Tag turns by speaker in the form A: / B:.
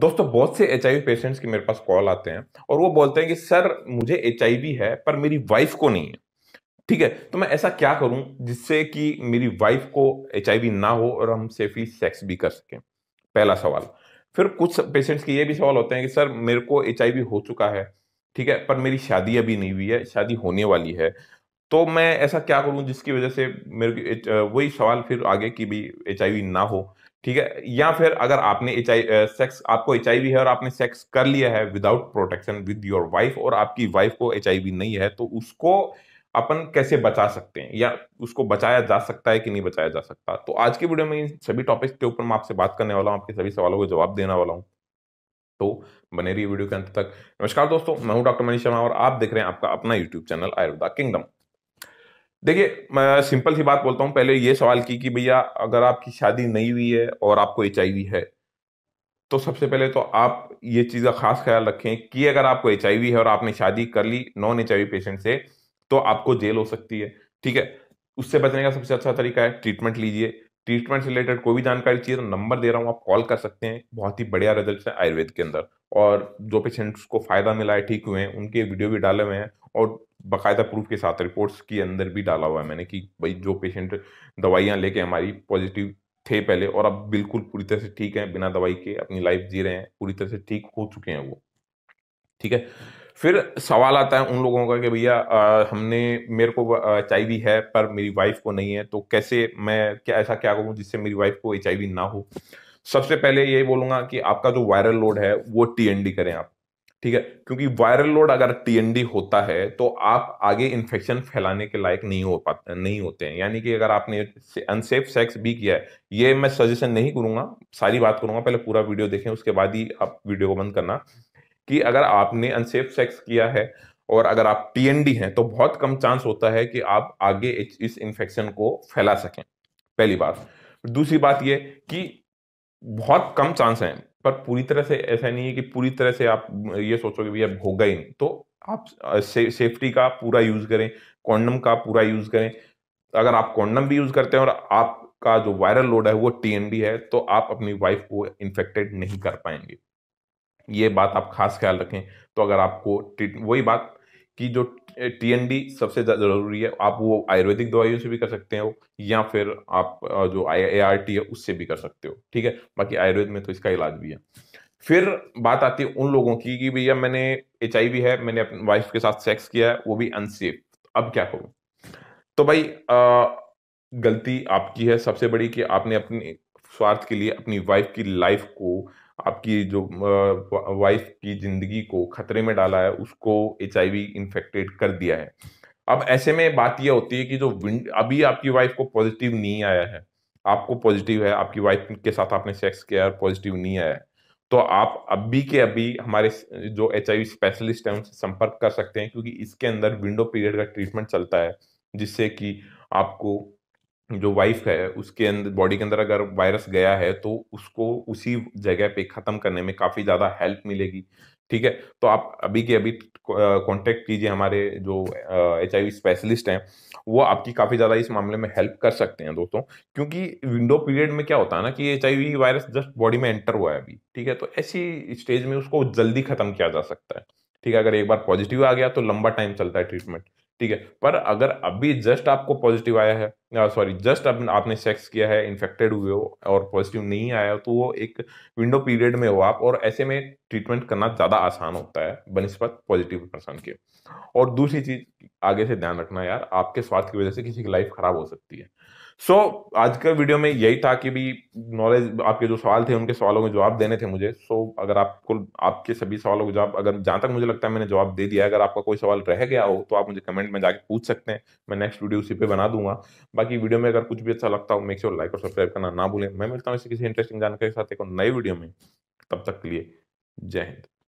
A: दोस्तों बहुत से एच पेशेंट्स के मेरे पास कॉल आते हैं और वो बोलते हैं कि सर मुझे एच है पर मेरी वाइफ को नहीं है ठीक है तो मैं ऐसा क्या करूं जिससे कि मेरी वाइफ को एच ना हो और हम सेफली सेक्स भी कर सकें पहला सवाल फिर कुछ पेशेंट्स के ये भी सवाल होते हैं कि सर मेरे को एच हो चुका है ठीक है पर मेरी शादी अभी नहीं हुई है शादी होने वाली है तो मैं ऐसा क्या करूं जिसकी वजह से मेरे को वही सवाल फिर आगे कि भी एच ना हो ठीक है या फिर अगर आपने एच सेक्स आपको एच है और आपने सेक्स कर लिया है without protection with your wife और आपकी वाइफ को एच नहीं है तो उसको अपन कैसे बचा सकते हैं या उसको बचाया जा सकता है कि नहीं बचाया जा सकता तो आज की वीडियो में इन सभी टॉपिक्स के ऊपर मैं आपसे बात करने वाला हूँ आपके सभी सवालों को जवाब देने वाला हूँ तो बने रही वीडियो के अंत तक नमस्कार दोस्तों मैं हूँ डॉक्टर मनीष शर्मा और आप देख रहे हैं आपका अपना यूट्यूब चैनल आयुर्वेदा किंगडम देखिए मैं सिंपल सी बात बोलता हूँ पहले ये सवाल की कि भैया अगर आपकी शादी नहीं हुई है और आपको एच है तो सबसे पहले तो आप ये चीज़ का खास ख्याल रखें कि अगर आपको एच है और आपने शादी कर ली नॉन एच पेशेंट से तो आपको जेल हो सकती है ठीक है उससे बचने का सबसे अच्छा तरीका है ट्रीटमेंट लीजिए ट्रीटमेंट से रिलेटेड कोई भी जानकारी चाहिए तो नंबर दे रहा हूँ आप कॉल कर सकते हैं बहुत ही बढ़िया रिजल्ट है आयुर्वेद के अंदर और जो पेशेंट्स को फायदा मिला है ठीक हुए हैं उनके वीडियो भी डाले हुए हैं और बाकायदा प्रूफ के साथ रिपोर्ट्स के अंदर भी डाला हुआ है मैंने कि भाई जो पेशेंट दवाइयाँ लेके हमारी पॉजिटिव थे पहले और अब बिल्कुल पूरी तरह से ठीक है बिना दवाई के अपनी लाइफ जी रहे हैं पूरी तरह से ठीक हो चुके हैं वो ठीक है फिर सवाल आता है उन लोगों का कि भैया हमने मेरे को एच है पर मेरी वाइफ को नहीं है तो कैसे मैं क्या ऐसा क्या करूँ जिससे मेरी वाइफ को एच ना हो सबसे पहले ये बोलूंगा कि आपका जो वायरल लोड है वो टी करें आप ठीक है क्योंकि वायरल लोड अगर टीएनडी होता है तो आप आगे इन्फेक्शन फैलाने के लायक नहीं हो पाते नहीं होते हैं यानी कि अगर आपने अनसेफ सेक्स भी किया है ये मैं सजेशन नहीं करूंगा सारी बात करूंगा पहले पूरा वीडियो देखें उसके बाद ही आप वीडियो को बंद करना कि अगर आपने अनसेफ सेक्स किया है और अगर आप टीएनडी हैं तो बहुत कम चांस होता है कि आप आगे इस इन्फेक्शन को फैला सकें पहली बात दूसरी बात ये कि बहुत कम चांस हैं पर पूरी तरह से ऐसा नहीं है कि पूरी तरह से आप ये सोचो कि भैया होगा ही नहीं तो आप से, सेफ्टी का पूरा यूज करें कॉन्डम का पूरा यूज करें अगर आप कॉन्डम भी यूज करते हैं और आपका जो वायरल लोड है वो टीएनबी है तो आप अपनी वाइफ को इन्फेक्टेड नहीं कर पाएंगे ये बात आप खास ख्याल रखें तो अगर आपको वही बात कि जो टीएनडी सबसे ज़रूरी है आप वो आयुर्वेदिक दवाइयों से भी कर सकते हो या फिर आप जो ए आर टी है उससे भी कर सकते हो ठीक है बाकी आयुर्वेद में तो इसका इलाज भी है फिर बात आती है उन लोगों की कि भैया मैंने एच है मैंने अपनी वाइफ के साथ सेक्स किया है वो भी अनसेफ अब क्या करूँ तो भाई आ, गलती आपकी है सबसे बड़ी कि आपने अपने स्वार्थ के लिए अपनी वाइफ की लाइफ को आपकी जो वाइफ की जिंदगी को खतरे में डाला है उसको एच इन्फेक्टेड कर दिया है अब ऐसे में बात यह होती है कि जो अभी आपकी वाइफ को पॉजिटिव नहीं आया है आपको पॉजिटिव है आपकी वाइफ के साथ आपने सेक्स किया और पॉजिटिव नहीं आया है तो आप अभी के अभी हमारे जो एच स्पेशलिस्ट हैं उनसे संपर्क कर सकते हैं क्योंकि इसके अंदर विंडो पीरियड का ट्रीटमेंट चलता है जिससे कि आपको जो वाइफ है उसके अंदर बॉडी के अंदर अगर वायरस गया है तो उसको उसी जगह पे ख़त्म करने में काफ़ी ज़्यादा हेल्प मिलेगी ठीक है तो आप अभी के अभी कांटेक्ट कीजिए हमारे जो एच आई स्पेशलिस्ट हैं वो आपकी काफ़ी ज़्यादा इस मामले में हेल्प कर सकते हैं दोस्तों क्योंकि विंडो पीरियड में क्या होता है ना कि एच वायरस जस्ट बॉडी में एंटर हुआ है अभी ठीक है तो ऐसी स्टेज में उसको जल्दी ख़त्म किया जा सकता है ठीक है अगर एक बार पॉजिटिव आ गया तो लंबा टाइम चलता है ट्रीटमेंट ठीक है पर अगर अभी जस्ट आपको पॉजिटिव आया है सॉरी जस्ट अब आपने सेक्स किया है इन्फेक्टेड हुए हो और पॉजिटिव नहीं आया तो वो एक विंडो पीरियड में हो आप और ऐसे में ट्रीटमेंट करना ज़्यादा आसान होता है बनस्पत पॉजिटिव पर्सन के और दूसरी चीज़ आगे से ध्यान रखना यार आपके स्वास्थ्य की वजह से किसी की लाइफ खराब हो सकती है सो so, आज का वीडियो में यही था कि भी नॉलेज आपके जो सवाल थे उनके सवालों के जवाब देने थे मुझे सो so, अगर आपको आपके सभी सवालों के जवाब अगर जहाँ तक मुझे लगता है मैंने जवाब दे दिया अगर आपका कोई सवाल रह गया हो तो आप मुझे कमेंट में जाके पूछ सकते हैं मैं नेक्स्ट वीडियो उसी पे बना दूंगा बाकी वीडियो में अगर कुछ भी अच्छा लगता हो मेक श्योर लाइक और सब्सक्राइब करना ना भूलें मैं मिलता हूँ इसे किसी इंटरेस्टिंग जानकारी के साथ एक नई वीडियो में तब तक के लिए जय हिंद